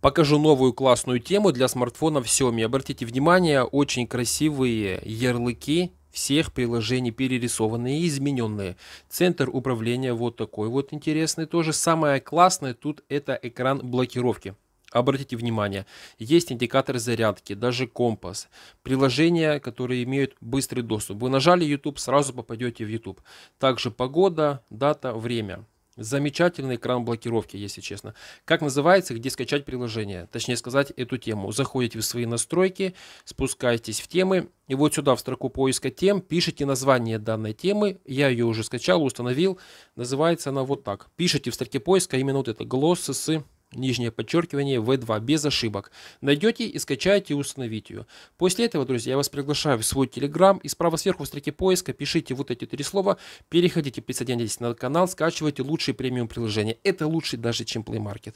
Покажу новую классную тему для смартфонов Xiaomi. Обратите внимание, очень красивые ярлыки всех приложений перерисованные и измененные. Центр управления вот такой вот интересный тоже. Самое классное тут это экран блокировки. Обратите внимание, есть индикатор зарядки, даже компас, приложения, которые имеют быстрый доступ. Вы нажали YouTube, сразу попадете в YouTube. Также погода, дата, время. Замечательный экран блокировки, если честно. Как называется, где скачать приложение? Точнее сказать, эту тему. Заходите в свои настройки, спускаетесь в темы. И вот сюда в строку поиска тем пишите название данной темы. Я ее уже скачал, установил. Называется она вот так. Пишите в строке поиска именно вот это. Глоссы нижнее подчеркивание V2, без ошибок. Найдете и скачаете и установите ее. После этого, друзья, я вас приглашаю в свой Telegram и справа сверху в строке поиска пишите вот эти три слова, переходите, присоединяйтесь на канал, скачивайте лучшие премиум приложения. Это лучше даже, чем Play Market.